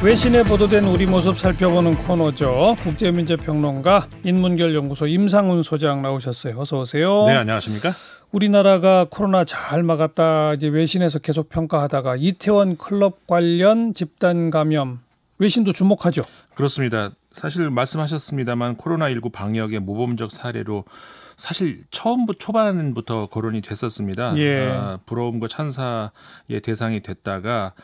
외신에 보도된 우리 모습 살펴보는 코너죠. 국제민재평론가 인문결 연구소 임상훈 소장 나오셨어요. 어서 오세요. 네, 안녕하십니까? 우리나라가 코로나 잘 막았다. 이제 외신에서 계속 평가하다가 이태원 클럽 관련 집단 감염 외신도 주목하죠. 그렇습니다. 사실 말씀하셨습니다만 코로나19 방역의 모범적 사례로 사실 처음부터 초반부터 거론이 됐었습니다. 예. 아, 부러움과 찬사의 대상이 됐다가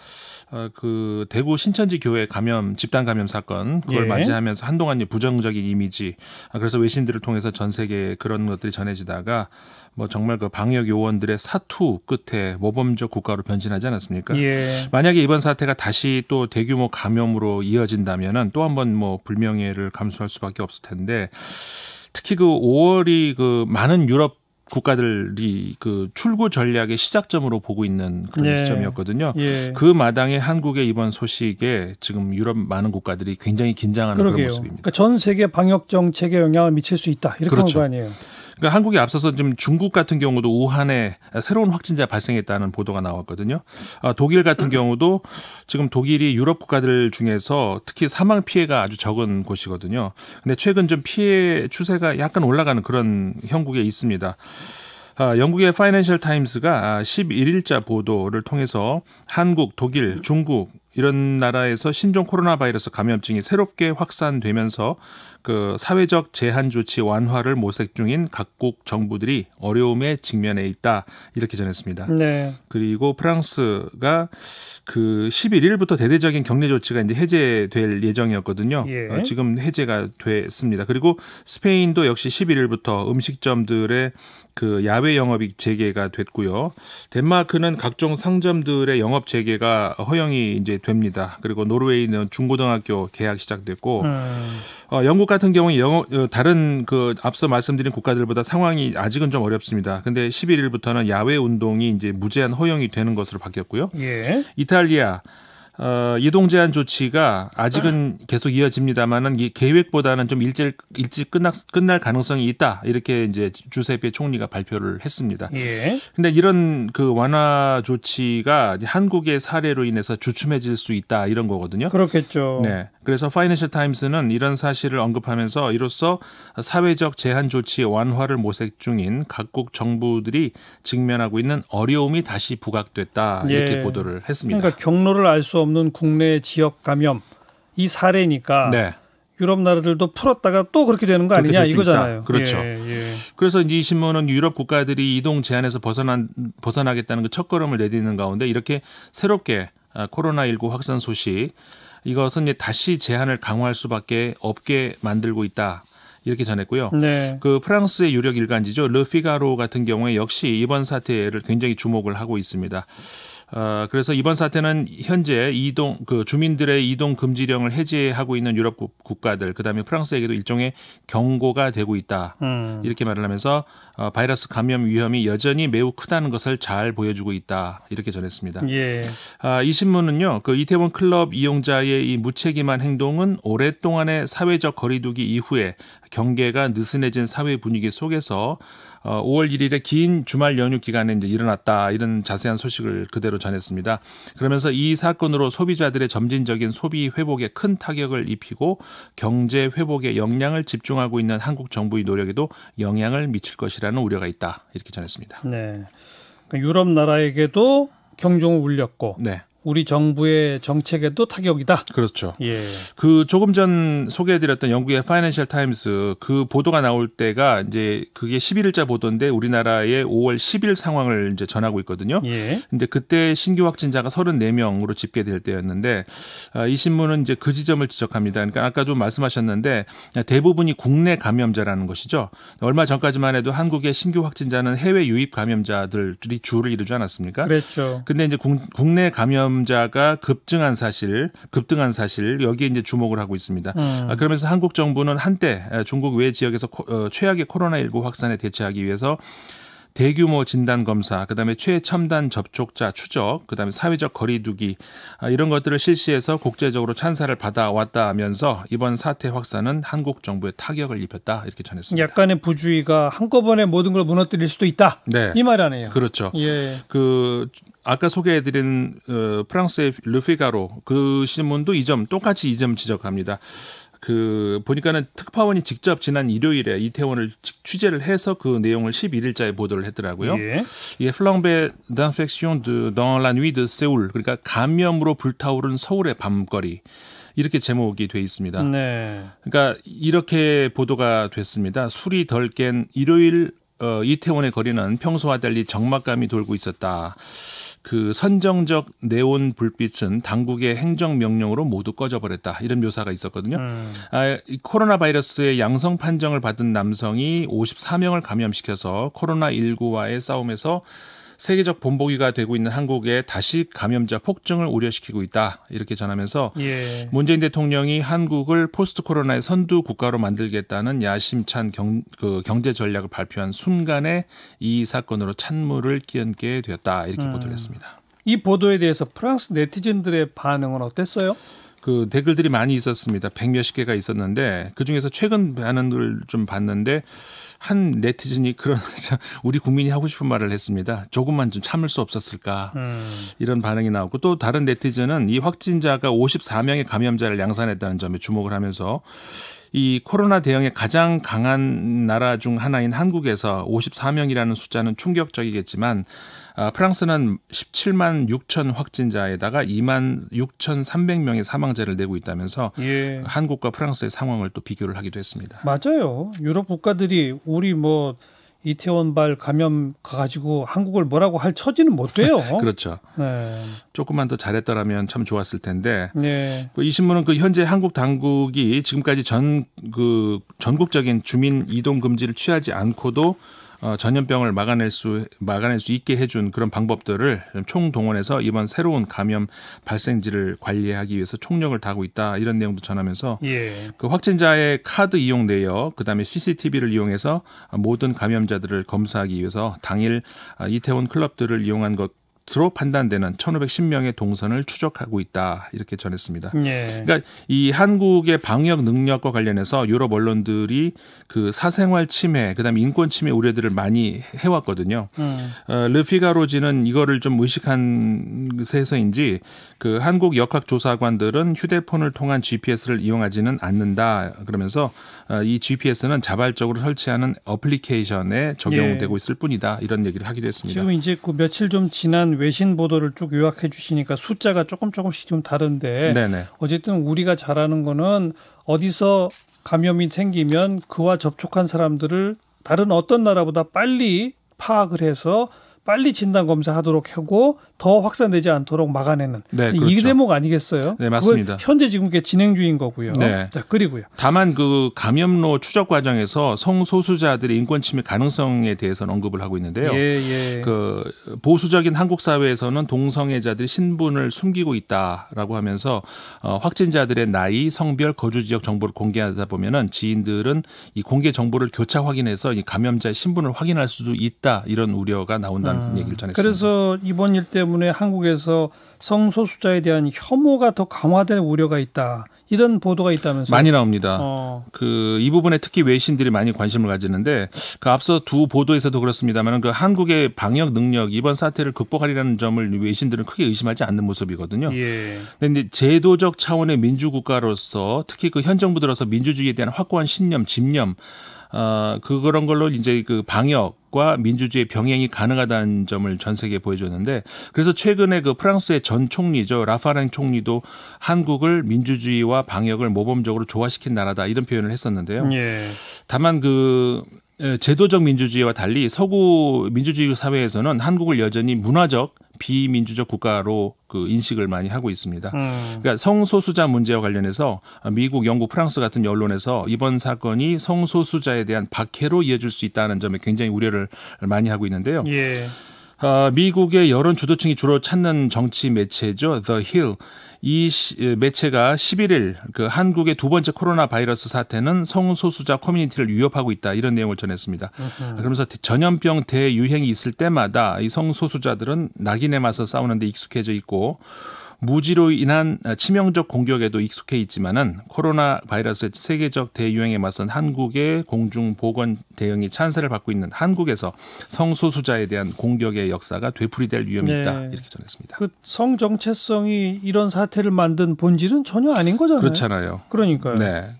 아, 그 대구 신천지 교회 감염 집단 감염 사건 그걸 예. 맞이하면서 한동안 부정적인 이미지 아, 그래서 외신들을 통해서 전 세계에 그런 것들이 전해지다가 뭐 정말 그 방역 요원들의 사투 끝에 모범적 국가로 변신하지 않았습니까? 예. 만약에 이번 사태가 다시 또 대규모 감염으로 이어진다면은 또한번뭐 불명예를 감수할 수밖에 없을 텐데 특히 그 5월이 그 많은 유럽 국가들이 그 출구 전략의 시작점으로 보고 있는 그런 예. 시점이었거든요. 예. 그 마당에 한국의 이번 소식에 지금 유럽 많은 국가들이 굉장히 긴장하는 그러게요. 그런 모습입니다. 그러니까 전 세계 방역 정책에 영향을 미칠 수 있다 이렇게 그렇죠. 한거 아니에요. 그러니까 한국에 앞서서 좀 중국 같은 경우도 우한에 새로운 확진자 발생했다는 보도가 나왔거든요. 아, 독일 같은 경우도 지금 독일이 유럽 국가들 중에서 특히 사망 피해가 아주 적은 곳이거든요. 근데 최근 좀 피해 추세가 약간 올라가는 그런 형국에 있습니다. 아, 영국의 파이낸셜 타임스가 11일자 아, 보도를 통해서 한국, 독일, 중국, 이런 나라에서 신종 코로나 바이러스 감염증이 새롭게 확산되면서 그 사회적 제한 조치 완화를 모색 중인 각국 정부들이 어려움에 직면해 있다 이렇게 전했습니다. 네. 그리고 프랑스가 그 11일부터 대대적인 격리 조치가 이제 해제될 예정이었거든요. 예. 어, 지금 해제가 됐습니다. 그리고 스페인도 역시 11일부터 음식점들의 그 야외 영업이 재개가 됐고요. 덴마크는 각종 상점들의 영업 재개가 허용이 이제 됩니다. 그리고 노르웨이는 중고등학교 개학 시작됐고 음. 어, 영국 같은 경우는 영어, 어, 다른 그 앞서 말씀드린 국가들보다 상황이 아직은 좀 어렵습니다. 근데 11일부터는 야외 운동이 이제 무제한 허용이 되는 것으로 바뀌었고요. 예. 이탈리아 어, 이동 제한 조치가 아직은 계속 이어집니다만은 이 계획보다는 좀 일찍 일찍 끝나, 끝날 가능성이 있다 이렇게 이제 주세페 총리가 발표를 했습니다. 그런데 예. 이런 그 완화 조치가 한국의 사례로 인해서 주춤해질 수 있다 이런 거거든요. 그렇겠죠. 네. 그래서 파이낸셜 타임스는 이런 사실을 언급하면서 이로써 사회적 제한 조치 완화를 모색 중인 각국 정부들이 직면하고 있는 어려움이 다시 부각됐다 이렇게 예. 보도를 했습니다. 그러니까 경로를 알 수 없는 국내 지역 감염 이 사례니까 네. 유럽 나라들도 풀었다가 또 그렇게 되는 거 아니냐 이거잖아요. 있다. 그렇죠. 예, 예. 그래서 이 신문은 유럽 국가들이 이동 제한에서 벗어난, 벗어나겠다는 그 첫걸음을 내딛는 가운데 이렇게 새롭게 아, 코로나19 확산 소식 이것은 이제 다시 제한을 강화할 수밖에 없게 만들고 있다. 이렇게 전했고요. 네. 그 프랑스의 유력 일간지죠. 르피가로 같은 경우에 역시 이번 사태를 굉장히 주목을 하고 있습니다. 어, 그래서 이번 사태는 현재 이동 그 주민들의 이동 금지령을 해제하고 있는 유럽 국가들 그다음에 프랑스에게도 일종의 경고가 되고 있다 음. 이렇게 말을 하면서 어, 바이러스 감염 위험이 여전히 매우 크다는 것을 잘 보여주고 있다 이렇게 전했습니다. 예. 아, 이 신문은요 그 이태원 클럽 이용자의 이 무책임한 행동은 오랫동안의 사회적 거리두기 이후에 경계가 느슨해진 사회 분위기 속에서 어, 5월 1일에 긴 주말 연휴 기간에 이제 일어났다 이런 자세한 소식을 그대로 전했습니다. 그러면서 이 사건으로 소비자들의 점진적인 소비 회복에 큰 타격을 입히고 경제 회복에 영향을 집중하고 있는 한국 정부의 노력에도 영향을 미칠 것이라는 우려가 있다 이렇게 전했습니다. 네. 그 유럽 나라에게도 경종을 울렸고 네. 우리 정부의 정책에도 타격이다. 그렇죠. 예. 그 조금 전 소개해드렸던 영국의 파이낸셜 타임스 그 보도가 나올 때가 이제 그게 11일자 보도인데 우리나라의 5월 10일 상황을 이제 전하고 있거든요. 예. 근데 그때 신규 확진자가 34명으로 집계될 때였는데 아, 이 신문은 이제 그 지점을 지적합니다. 그러니까 아까 좀 말씀하셨는데 대부분이 국내 감염자라는 것이죠. 얼마 전까지만 해도 한국의 신규 확진자는 해외 유입 감염자들이 주를 이루지 않았습니까? 그렇죠. 근데 이제 국내 감염 감염자가 급증한 사실, 급등한 사실 여기에 이제 주목을 하고 있습니다. 음. 아, 그러면서 한국 정부는 한때 중국 외 지역에서 어, 최악의 코로나19 확산에 대처하기 위해서 대규모 진단 검사, 그다음에 최첨단 접촉자 추적, 그다음에 사회적 거리두기 아, 이런 것들을 실시해서 국제적으로 찬사를 받아왔다면서 이번 사태 확산은 한국 정부의 타격을 입혔다 이렇게 전했습니다. 약간의 부주의가 한꺼번에 모든 걸 무너뜨릴 수도 있다. 네. 이 말하네요. 그렇죠. 예. 그 아까 소개해드린 어, 프랑스의 르피가로 그 신문도 이 점 똑같이 이 점 지적합니다. 그 보니까는 특파원이 직접 지난 일요일에 이태원을 취재를 해서 그 내용을 11일자에 보도를 했더라고요. 예. 이게 플랑베 d'infection de d 그러니까 감염으로 불타오른 서울의 밤거리. 이렇게 제목이 돼 있습니다. 네. 그러니까 이렇게 보도가 됐습니다. 술이 덜 깬 일요일 어, 이태원의 거리는 평소와 달리 적막감이 돌고 있었다. 그 선정적 네온 불빛은 당국의 행정 명령으로 모두 꺼져버렸다 이런 묘사가 있었거든요. 음. 아, 이 코로나 바이러스의 양성 판정을 받은 남성이 54명을 감염시켜서 코로나 19와의 싸움에서 세계적 본보기가 되고 있는 한국에 다시 감염자 폭증을 우려시키고 있다 이렇게 전하면서 예. 문재인 대통령이 한국을 포스트 코로나의 선두 국가로 만들겠다는 야심찬 경, 그 경제 전략을 발표한 순간에 이 사건으로 찬물을 끼얹게 되었다 이렇게 음. 보도를 했습니다. 이 보도에 대해서 프랑스 네티즌들의 반응은 어땠어요? 그 댓글들이 많이 있었습니다. 백 몇십 개가 있었는데 그 중에서 최근 반응을 좀 봤는데 한 네티즌이 그런 우리 국민이 하고 싶은 말을 했습니다. 조금만 좀 참을 수 없었을까 음. 이런 반응이 나오고또 다른 네티즌은 이 확진자가 54명의 감염자를 양산했다는 점에 주목을 하면서 이 코로나 대응에 가장 강한 나라 중 하나인 한국에서 54명이라는 숫자는 충격적이겠지만 아, 프랑스는 17만 6천 확진자에다가 2만 6,300명의 사망자를 내고 있다면서 예. 한국과 프랑스의 상황을 또 비교를 하기도 했습니다. 맞아요. 유럽 국가들이 우리 뭐 이태원발 감염 가지고 한국을 뭐라고 할 처지는 못 돼요. 그렇죠. 네. 조금만 더 잘했더라면 참 좋았을 텐데. 네. 그 이 신문은 그 현재 한국 당국이 지금까지 전 그 전국적인 주민 이동 금지를 취하지 않고도 어, 전염병을 막아낼 수 막아낼 수 있게 해준 그런 방법들을 총동원해서 이번 새로운 감염 발생지를 관리하기 위해서 총력을 다하고 있다 이런 내용도 전하면서 예. 그 확진자의 카드 이용 내역 그다음에 CCTV를 이용해서 모든 감염자들을 검사하기 위해서 당일 아, 이태원 클럽들을 이용한 것 것으로 판단되는 1,510명의 동선을 추적하고 있다 이렇게 전했습니다. 예. 그러니까 이 한국의 방역 능력과 관련해서 유럽 언론들이 그 사생활 침해, 그다음에 인권 침해 우려들을 많이 해왔거든요. 음. 어, 르피가로지는 이거를 좀 의식한 세서인지 그 한국 역학조사관들은 휴대폰을 통한 GPS를 이용하지는 않는다 그러면서 어, 이 GPS는 자발적으로 설치하는 어플리케이션에 적용되고 예. 있을 뿐이다 이런 얘기를 하기도 했습니다. 지금 이제 그 며칠 좀 지난 외신 보도를 쭉 요약해 주시니까 숫자가 조금 조금씩 좀 다른데 네네. 어쨌든 우리가 잘 아는 거는 어디서 감염이 생기면 그와 접촉한 사람들을 다른 어떤 나라보다 빨리 파악을 해서 빨리 진단 검사하도록 하고 더 확산되지 않도록 막아내는 네, 그렇죠. 이 대목 아니겠어요? 네 맞습니다. 현재 지금 게 진행 중인 거고요. 네. 자, 그리고요. 다만 그 감염로 추적 과정에서 성소수자들의 인권 침해 가능성에 대해서는 언급을 하고 있는데요. 예, 예. 그 보수적인 한국 사회에서는 동성애자들이 신분을 숨기고 있다라고 하면서 어, 확진자들의 나이, 성별, 거주 지역 정보를 공개하다 보면은 지인들은 이 공개 정보를 교차 확인해서 이 감염자의 신분을 확인할 수도 있다 이런 우려가 나온다. 있다 음. 얘기를 전했습니다. 그래서 이번 일 때문에 한국에서 성소수자에 대한 혐오가 더강화될 우려가 있다. 이런 보도가 있다면서 많이 나옵니다. 어. 그이 부분에 특히 외신들이 많이 관심을 가지는데 그 앞서 두 보도에서도 그렇습니다만 그 한국의 방역 능력 이번 사태를 극복하리라는 점을 외신들은 크게 의심하지 않는 모습이거든요. 그런데 예. 제도적 차원의 민주국가로서 특히 그 현 정부 들어서 민주주의에 대한 확고한 신념, 집념 어, 그 그런 걸로 이제 그 방역과 민주주의 병행이 가능하다는 점을 전 세계에 보여줬는데 그래서 최근에 그 프랑스의 전 총리죠 라파랭 총리도 한국을 민주주의와 방역을 모범적으로 조화시킨 나라다 이런 표현을 했었는데요. 예. 다만 그 제도적 민주주의와 달리 서구 민주주의 사회에서는 한국을 여전히 문화적 비민주적 국가로 그 인식을 많이 하고 있습니다. 음. 그러니까 성소수자 문제와 관련해서 미국, 영국, 프랑스 같은 언론에서 이번 사건이 성소수자에 대한 박해로 이어질 수 있다는 점에 굉장히 우려를 많이 하고 있는데요. 예. 어, 미국의 여론 주도층이 주로 찾는 정치 매체죠. The Hill. 이 매체가 11일 그 한국의 두 번째 코로나 바이러스 사태는 성소수자 커뮤니티를 위협하고 있다 이런 내용을 전했습니다. 으흠. 그러면서 전염병 대유행이 있을 때마다 이 성소수자들은 낙인에 맞서 싸우는데 익숙해져 있고 무지로 인한 치명적 공격에도 익숙해 있지만은 코로나 바이러스 의 세계적 대유행에 맞선 한국의 공중 보건 대응이 찬사를 받고 있는 한국에서 성소수자에 대한 공격의 역사가 되풀이될 위험이 있다 네. 이렇게 전했습니다. 그성 정체성이 이런 사태를 만든 본질은 전혀 아닌 거잖아요. 그렇잖아요. 그러니까요. 네.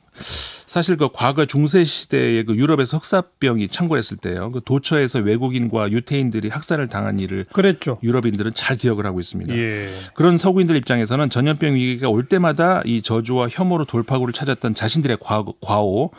사실 그 과거 중세 시대의 그 유럽에서 흑사병이 창궐했을 때요. 그 도처에서 외국인과 유태인들이 학살을 당한 일을 그랬죠. 유럽인들은 잘 기억을 하고 있습니다. 예. 그런 서구인들 입장에서는 전염병 위기가 올 때마다 이 저주와 혐오로 돌파구를 찾았던 자신들의 과거, 과오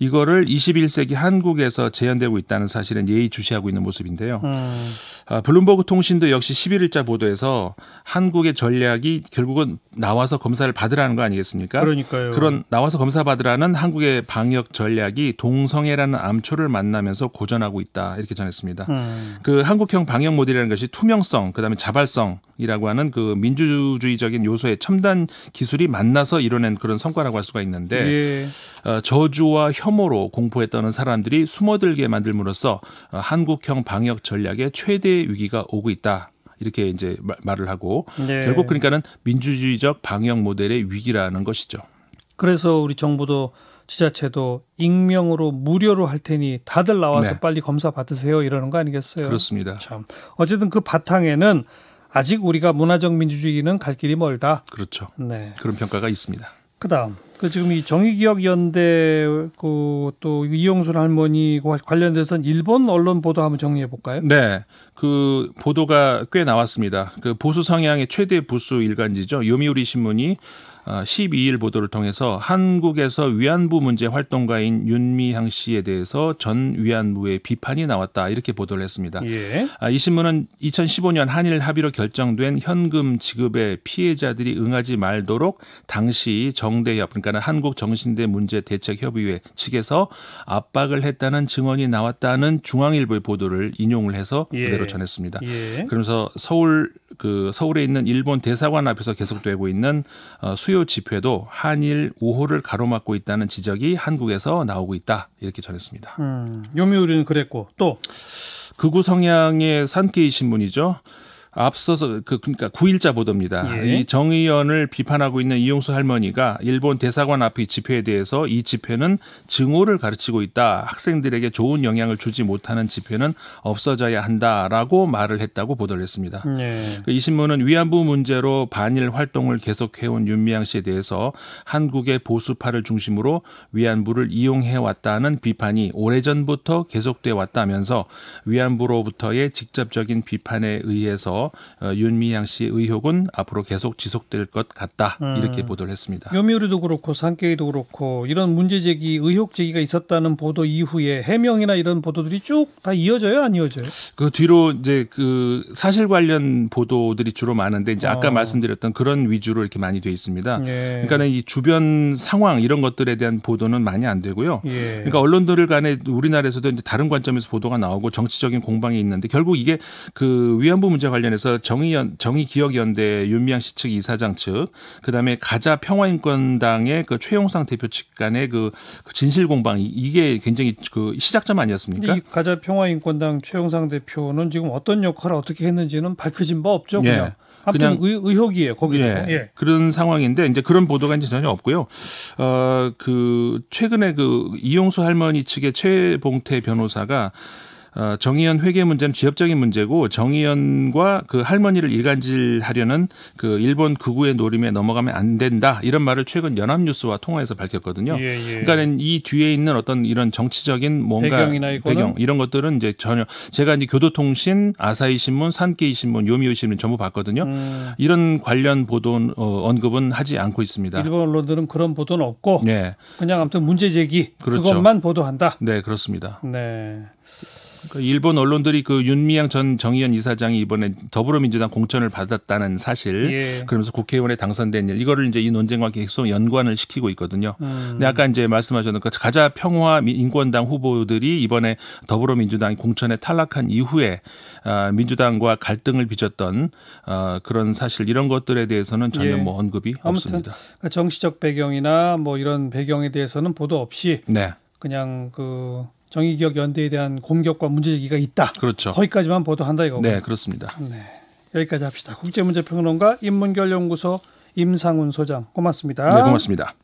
이거를 21세기 한국에서 재현되고 있다는 사실은 예의주시하고 있는 모습인데요. 음. 아, 블룸버그 통신도 역시 11일자 보도에서 한국의 전략이 결국은 나와서 검사를 받으라는 거 아니겠습니까? 그러니까요. 그런 나와서 검사 받으라는 한 한국의 방역 전략이 동성애라는 암초를 만나면서 고전하고 있다 이렇게 전했습니다. 음. 그 한국형 방역 모델이라는 것이 투명성, 그다음에 자발성이라고 하는 그 민주주의적인 요소의 첨단 기술이 만나서 이뤄낸 그런 성과라고 할 수가 있는데 예. 어, 저주와 혐오로 공포에 떠는 사람들이 숨어들게 만들므로써 어, 한국형 방역 전략의 최대 위기가 오고 있다. 이렇게 이제 말을 하고 네. 결국 그러니까는 민주주의적 방역 모델의 위기라는 것이죠. 그래서 우리 정부도 지자체도 익명으로 무료로 할 테니 다들 나와서 네. 빨리 검사 받으세요 이러는 거 아니겠어요? 그렇습니다. 참 어쨌든 그 바탕에는 아직 우리가 문화적 민주주의는 갈 길이 멀다. 그렇죠. 네. 그런 평가가 있습니다. 그다음 그 지금 이 정의기억연대 그또 이용순 할머니 관련돼서는 일본 언론 보도 한번 정리해 볼까요? 네, 그 보도가 꽤 나왔습니다. 그 보수 성향의 최대 보수 일간지죠 요미우리 신문이 12일 어, 보도를 통해서 한국에서 위안부 문제 활동가인 윤미향 씨에 대해서 전 위안부의 비판이 나왔다 이렇게 보도를 했습니다. 예. 아, 이 신문은 2015년 한일 합의로 결정된 현금 지급에 피해자들이 응하지 말도록 당시 정대협 그러니까 한국 정신대 문제 대책 협의회 측에서 압박을 했다는 증언이 나왔다는 중앙일보의 보도를 인용을 해서 예. 그대로 전했습니다. 예. 그러면서 서울 그 서울에 있는 일본 대사관 앞에서 계속되고 있는 어, 수 수요 지표에도 한일 우호를 가로막고 있다는 지적이 한국에서 나오고 있다 이렇게 전했습니다. 음, 요미우리는 그랬고 또 극우 성향의 산케이 신문이죠. 앞서서 그 그러니까 9일자 보도입니다. 예. 이정 의원을 비판하고 있는 이용수 할머니가 일본 대사관 앞의 집회에 대해서 이 집회는 증오를 가르치고 있다. 학생들에게 좋은 영향을 주지 못하는 집회는 없어져야 한다라고 말을 했다고 보도를 했습니다. 예. 그 이 신문은 위안부 문제로 반일 활동을 계속해온 윤미향 씨에 대해서 한국의 보수파를 중심으로 위안부를 이용해 왔다는 비판이 오래전부터 계속돼 왔다면서 위안부로부터의 직접적인 비판에 의해서 어, 윤미향 씨의 혹은 앞으로 계속 지속될 것 같다 음. 이렇게 보도를 했습니다. 요미우리도 그렇고 산케이도 그렇고 이런 문제 제기, 의혹 제기가 있었다는 보도 이후에 해명이나 이런 보도들이 쭉 다 이어져요, 안 이어져요? 그 뒤로 이제 그 사실 관련 보도들이 주로 많은데 이제 아까 어. 말씀드렸던 그런 위주로 이렇게 많이 돼 있습니다. 예. 그러니까 이 주변 상황 이런 것들에 대한 보도는 많이 안 되고요. 예. 그러니까 언론들 간에 우리나라에서도 이제 다른 관점에서 보도가 나오고 정치적인 공방이 있는데 결국 이게 그 위안부 문제 관련 면에서 정의연 정의기억연대 윤미향 씨측 이사장 측 그다음에 가자 평화인권당의 그 최용상 대표 측 간의 그, 그 진실 공방 이게 굉장히 그 시작점 아니었습니까? 이 가자 평화인권당 최용상 대표는 지금 어떤 역할을 어떻게 했는지는 밝혀진 바 없죠. 그냥. 예. 그냥 의, 의혹이에요 거기에 예, 예. 그런 상황인데 이제 그런 보도가 이제 전혀 없고요. 어 그 최근에 그 이용수 할머니 측의 최봉태 변호사가 어, 정의연 회계 문제는 지엽적인 문제고 정의연과 그 할머니를 일간질하려는 그 일본 극우의 노림에 넘어가면 안 된다 이런 말을 최근 연합뉴스와 통화해서 밝혔거든요. 예, 예. 그러니까 이 뒤에 있는 어떤 이런 정치적인 뭔가 배경이나 배경 이런 것들은 이제 전혀 제가 이제 교도통신, 아사히 신문, 산케이 신문, 요미우 신문 전부 봤거든요. 음. 이런 관련 보도 어, 언급은 하지 않고 있습니다. 일본 언론들은 그런 보도는 없고 네. 그냥 아무튼 문제 제기 그렇죠. 그것만 보도한다. 네 그렇습니다. 네. 그러니까 일본 언론들이 그 윤미향 전 정의연 이사장이 이번에 더불어민주당 공천을 받았다는 사실 예. 그러면서 국회의원에 당선된 일 이거를 이제 이 논쟁과 계속 연관을 시키고 있거든요. 음. 근데 아까 이제 말씀하셨던 그 가자 평화 인권당 후보들이 이번에 더불어민주당 공천에 탈락한 이후에 아, 민주당과 갈등을 빚었던 어, 그런 사실 이런 것들에 대해서는 전혀 예. 뭐 언급이 없습니다. 그러니까 정치적 배경이나 뭐 이런 배경에 대해서는 보도 없이 네. 그냥 그 정의기억 연대에 대한 공격과 문제제기가 있다. 그렇죠. 거기까지만 보도한다 이거고. 네, 그렇습니다. 네. 여기까지 합시다. 국제문제평론가 인문결연구소 임상훈 소장 고맙습니다. 네, 고맙습니다.